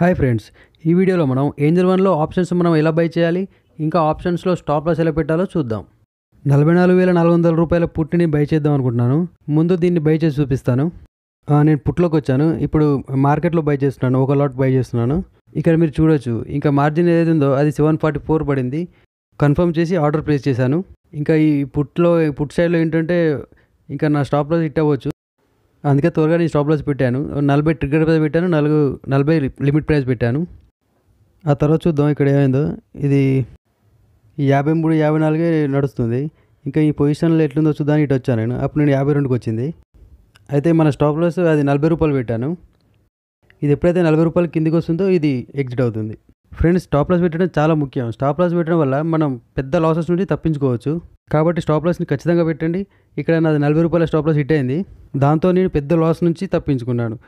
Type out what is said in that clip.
hi friends ఈ వీడియోలో మనం ఏంజల్ వన్లో ఆప్షన్స్ మనం ఎలా బై చేయాలి ఇంకా ఆప్షన్స్లో స్టాప్ లాస్ ఎలా పెట్టాలో చూద్దాం నలభై నాలుగు వేల నాలుగు వందల రూపాయల పుట్టిని బై చేద్దాం అనుకుంటున్నాను ముందు దీన్ని బై చేసి చూపిస్తాను నేను పుట్లోకి వచ్చాను ఇప్పుడు మార్కెట్లో బై చేస్తున్నాను ఒక లాట్ బై చేస్తున్నాను ఇక్కడ మీరు చూడొచ్చు ఇంకా మార్జిన్ ఏదైతే ఉందో అది సెవెన్ ఫార్టీ ఫోర్ పడింది కన్ఫర్మ్ చేసి ఆర్డర్ ప్లేస్ చేశాను ఇంకా ఈ పుట్లో పుట్ సైడ్లో ఏంటంటే ఇంకా నా స్టాప్లో లాస్ హిట్ అవ్వచ్చు అందుకే త్వరగా నేను స్టాప్ లాస్ పెట్టాను నలభై టికెట్ ప్రైస్ పెట్టాను నలుగు నలభై లిమిట్ ప్రైస్ పెట్టాను ఆ తర్వాత చూద్దాం ఇక్కడ ఏమైందో ఇది యాభై మూడు యాభై నాలుగే నడుస్తుంది ఇంకా ఈ పొజిషన్లో ఎట్లుందో చూద్దాం ఇటు వచ్చాను నేను అప్పుడు నేను యాభై రెండుకి వచ్చింది అయితే మన స్టాప్ లాస్ అది నలభై రూపాయలు పెట్టాను ఇది ఎప్పుడైతే నలభై రూపాయలు కిందికి వస్తుందో ఇది ఎగ్జిట్ అవుతుంది ఫ్రెండ్స్ స్టాప్ లాస్ పెట్టడం చాలా ముఖ్యం స్టాప్ లాస్ పెట్టడం వల్ల మనం పెద్ద లాసెస్ నుండి తప్పించుకోవచ్చు కాబట్టి స్టాప్ లాస్ని ఖచ్చితంగా పెట్టండి ఇక్కడ నాది నలభై రూపాయల స్టాప్ లాస్ హిట్ అయింది దాంతో నేను పెద్ద లాస్ నుంచి తప్పించుకున్నాను